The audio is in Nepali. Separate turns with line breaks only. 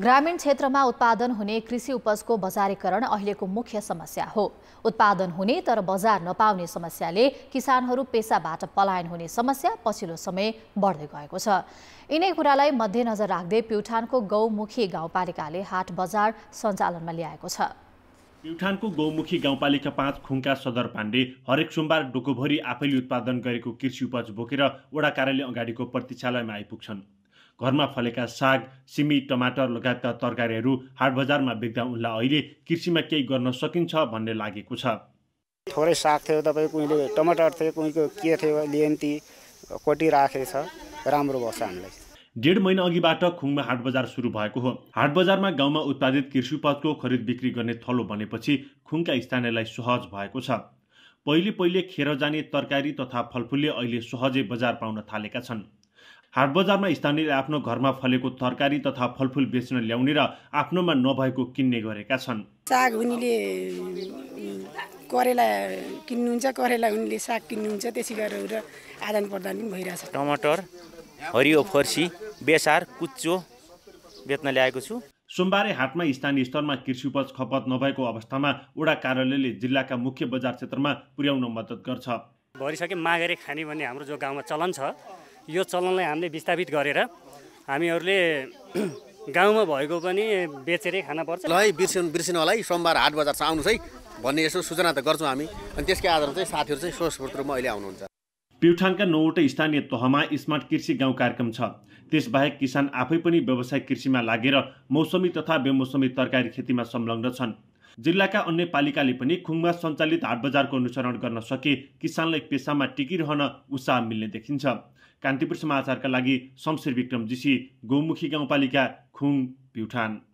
ग्रामीण क्षेत्रमा उत्पादन हुने कृषि उपजको बजारीकरण अहिलेको मुख्य समस्या हो उत्पादन हुने तर बजार नपाउने समस्याले किसानहरू पेसाबाट पलायन हुने समस्या पछिल्लो समय बढ्दै गएको छ यिनै कुरालाई मध्यनजर राख्दै प्युठानको गौमुखी गाउँपालिकाले हाट बजार सञ्चालनमा ल्याएको छ
प्युठानको गौमुखी गाउँपालिका पाँच खुङ्का सदर पाण्डे हरेक सोमबार डोकोभरि आफैले उत्पादन गरेको कृषि उपज बोकेर वडा कार्यालय अगाडिको प्रतीक्षालयमा आइपुग्छन् घरमा फलेका साग सिमी टमाटर लगायतका तरकारीहरू हाट बजारमा बेच्दा उनलाई अहिले कृषिमा केही गर्न सकिन्छ भन्ने लागेको छ
थोरै साग थियो तपाईँ उहिले टमाटर थियो कुहीँको के थियो लिएन्ती कोटी राखेछ राम्रो भएछ हामीलाई
डेढ महिना अघिबाट खुङमा हाट बजार सुरु भएको हो हाट बजारमा गाउँमा उत्पादित कृषि उपजको खरिद बिक्री गर्ने थलो भनेपछि खुङका स्थानीयलाई सहज भएको छ पहिले पहिले खेर जाने तरकारी तथा फलफुलले अहिले सहजै बजार पाउन थालेका छन् हाट बजारमा स्थानीयले आफ्नो घरमा फलेको तरकारी तथा फलफुल बेच्न ल्याउने र आफ्नोमा नभएको किन्ने गरेका छन्
साग हुनेले करेला किन्नुहुन्छ करेला हुनेले साग किन्नुहुन्छ त्यसै गरेर आदान प्रदान पनि भइरहेछ
टमाटर हरियो फर्सी बेसार कुच्चो बेच्न ल्याएको छु सोमबारे हाटमा स्थानीय स्तरमा कृषि उपज खपत नभएको अवस्थामा वडा कार्यालयले जिल्लाका मुख्य बजार क्षेत्रमा पुर्याउन मद्दत गर्छ भरिसके मागेर खाने भन्ने हाम्रो जो गाउँमा चलन छ यो चलनलाई हामीले विस्थापित गरेर हामीहरूले गाउँमा भएको पनि बेचेरै खानुपर्छ ल है बिर्सिनु बिर्सिनु होला है सोमबार हाट बजार आउनुहोस् है भन्ने यसो सूचना त गर्छौँ हामी अनि त्यसकै आधारमा चाहिँ साथीहरू चाहिँ स्वस्फूर्त रूपमा अहिले आउनुहुन्छ प्युठानका नौवटै स्थानीय तहमा स्मार्ट कृषि गाउँ कार्यक्रम छ त्यसबाहेक किसान आफै पनि व्यवसाय कृषिमा लागेर मौसमी तथा बेमौसमी तरकारी खेतीमा संलग्न छन् जिल्लाका अन्य पालिकाले पनि खुङमा सञ्चालित हाट बजारको अनुसरण गर्न सके किसानलाई पेसामा टिकिरहन उत्साह मिल्ने देखिन्छ कान्तिपुर समाचारका लागि शमशेर विक्रम जीसी गौमुखी गाउँपालिका खुङ
प्युठान